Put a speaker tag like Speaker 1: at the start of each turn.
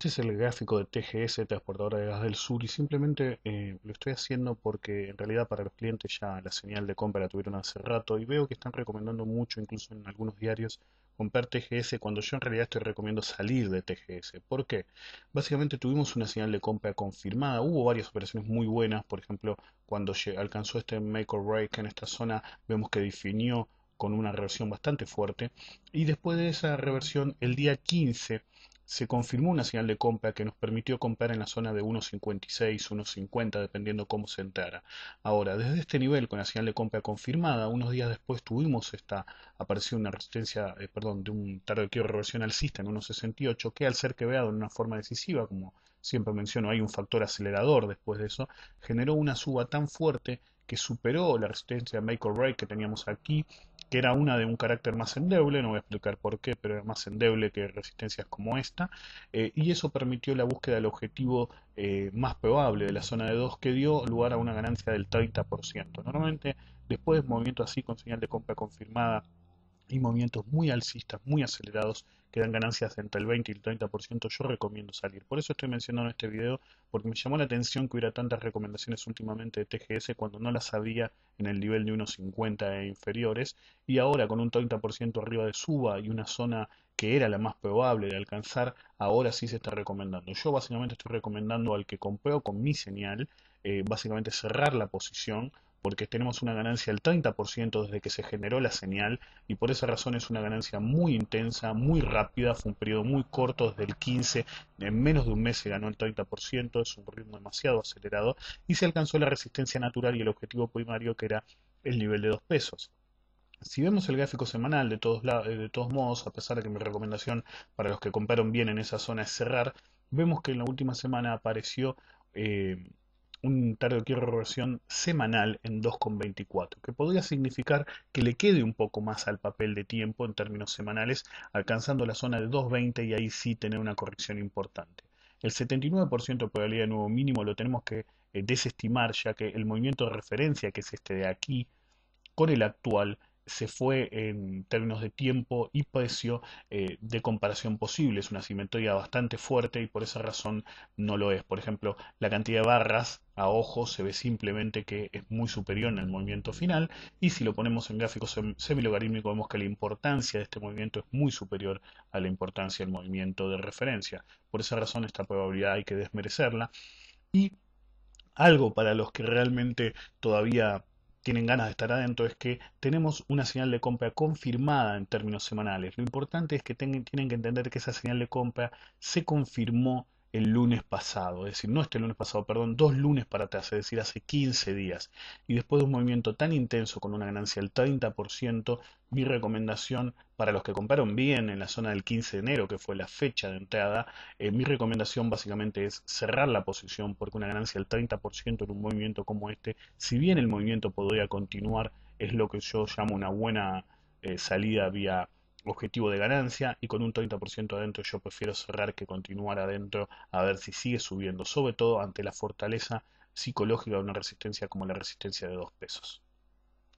Speaker 1: Este es el gráfico de TGS, Transportadora de Gas del Sur, y simplemente eh, lo estoy haciendo porque en realidad para los clientes ya la señal de compra la tuvieron hace rato y veo que están recomendando mucho, incluso en algunos diarios, comprar TGS cuando yo en realidad estoy recomiendo salir de TGS. ¿Por qué? Básicamente tuvimos una señal de compra confirmada, hubo varias operaciones muy buenas, por ejemplo, cuando alcanzó este make or break en esta zona, vemos que definió con una reversión bastante fuerte, y después de esa reversión, el día 15, se confirmó una señal de compra que nos permitió comprar en la zona de 1.56, 1.50, dependiendo cómo se entrara. Ahora, desde este nivel, con la señal de compra confirmada, unos días después tuvimos esta, apareció una resistencia, eh, perdón, de un target de reversión alcista en 1.68, que al ser veado en una forma decisiva, como siempre menciono, hay un factor acelerador después de eso, generó una suba tan fuerte que superó la resistencia make or break que teníamos aquí que era una de un carácter más endeble, no voy a explicar por qué, pero era más endeble que resistencias como esta, eh, y eso permitió la búsqueda del objetivo eh, más probable de la zona de 2 que dio lugar a una ganancia del 30%. Normalmente después de movimiento así con señal de compra confirmada y movimientos muy alcistas, muy acelerados, que dan ganancias entre el 20 y el 30%, yo recomiendo salir. Por eso estoy mencionando este video, porque me llamó la atención que hubiera tantas recomendaciones últimamente de TGS cuando no las había en el nivel de unos 50 e inferiores, y ahora con un 30% arriba de suba y una zona que era la más probable de alcanzar, ahora sí se está recomendando. Yo básicamente estoy recomendando al que compró con mi señal, eh, básicamente cerrar la posición, porque tenemos una ganancia del 30% desde que se generó la señal y por esa razón es una ganancia muy intensa, muy rápida, fue un periodo muy corto desde el 15, en menos de un mes se ganó el 30%, es un ritmo demasiado acelerado y se alcanzó la resistencia natural y el objetivo primario que era el nivel de 2 pesos. Si vemos el gráfico semanal, de todos, lados, de todos modos, a pesar de que mi recomendación para los que compraron bien en esa zona es cerrar, vemos que en la última semana apareció eh, un tarde de reversión semanal en 2,24, que podría significar que le quede un poco más al papel de tiempo en términos semanales, alcanzando la zona de 2,20 y ahí sí tener una corrección importante. El 79% de probabilidad de nuevo mínimo lo tenemos que eh, desestimar, ya que el movimiento de referencia, que es este de aquí, con el actual, se fue en términos de tiempo y precio eh, de comparación posible. Es una simetría bastante fuerte y por esa razón no lo es. Por ejemplo, la cantidad de barras a ojo se ve simplemente que es muy superior en el movimiento final y si lo ponemos en gráfico semilogarítmico vemos que la importancia de este movimiento es muy superior a la importancia del movimiento de referencia. Por esa razón esta probabilidad hay que desmerecerla y algo para los que realmente todavía tienen ganas de estar adentro es que tenemos una señal de compra confirmada en términos semanales. Lo importante es que tienen que entender que esa señal de compra se confirmó el lunes pasado, es decir, no este lunes pasado, perdón, dos lunes para atrás, es decir, hace 15 días. Y después de un movimiento tan intenso con una ganancia del 30%, mi recomendación para los que compraron bien en la zona del 15 de enero, que fue la fecha de entrada, eh, mi recomendación básicamente es cerrar la posición porque una ganancia del 30% en un movimiento como este, si bien el movimiento podría continuar, es lo que yo llamo una buena eh, salida vía objetivo de ganancia y con un 30% adentro yo prefiero cerrar que continuar adentro a ver si sigue subiendo, sobre todo ante la fortaleza psicológica de una resistencia como la resistencia de dos pesos.